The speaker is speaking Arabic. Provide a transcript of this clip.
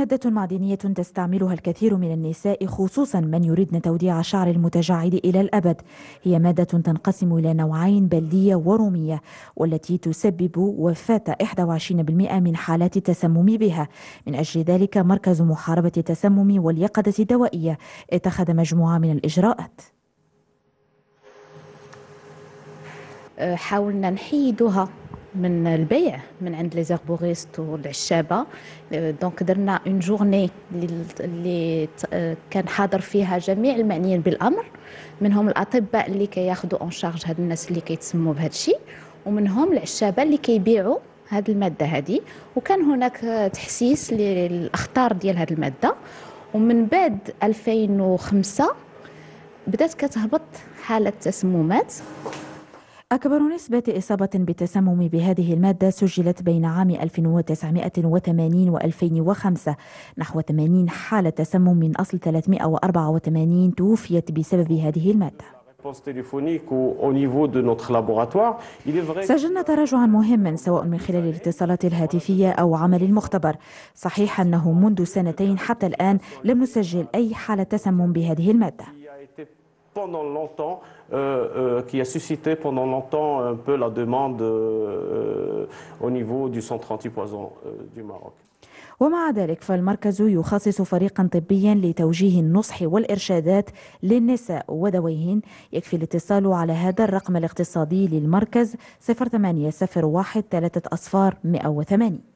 مادة معدنية تستعملها الكثير من النساء خصوصا من يريدن توديع شعر المتجعد إلى الأبد هي مادة تنقسم إلى نوعين بلدية ورومية والتي تسبب وفاة 21% من حالات التسمم بها من أجل ذلك مركز محاربة التسمم واليقظة الدوائية اتخذ مجموعة من الإجراءات حاولنا نحيدها من البيع من عند لي زاربوريست والعشابه دونك درنا اون جورني اللي آه، كان حاضر فيها جميع المعنيين بالامر منهم الاطباء اللي كياخذوا اون شارج هاد الناس اللي كيتسموا بهذا الشيء ومنهم العشابه اللي كيبيعوا هاد الماده هذه وكان هناك تحسيس للاخطار ديال هاد الماده ومن بعد 2005 بدات كتهبط حاله تسممات أكبر نسبة إصابة بالتسمم بهذه المادة سجلت بين عام 1980 و 2005 نحو 80 حالة تسمم من أصل 384 توفيت بسبب هذه المادة سجلنا تراجعا مهما سواء من خلال الاتصالات الهاتفية أو عمل المختبر صحيح أنه منذ سنتين حتى الآن لم نسجل أي حالة تسمم بهذه المادة pendant longtemps, euh, euh, qui a suscité pendant longtemps un peu la demande euh, euh au niveau du centre antipoison euh, du Maroc. ومع ذلك فالمركز يخصص فريقا طبيا لتوجيه النصح والإرشادات للنساء ودويهن يكفي الاتصال على هذا الرقم الاقتصادي للمركز 0801 3 أصفار 180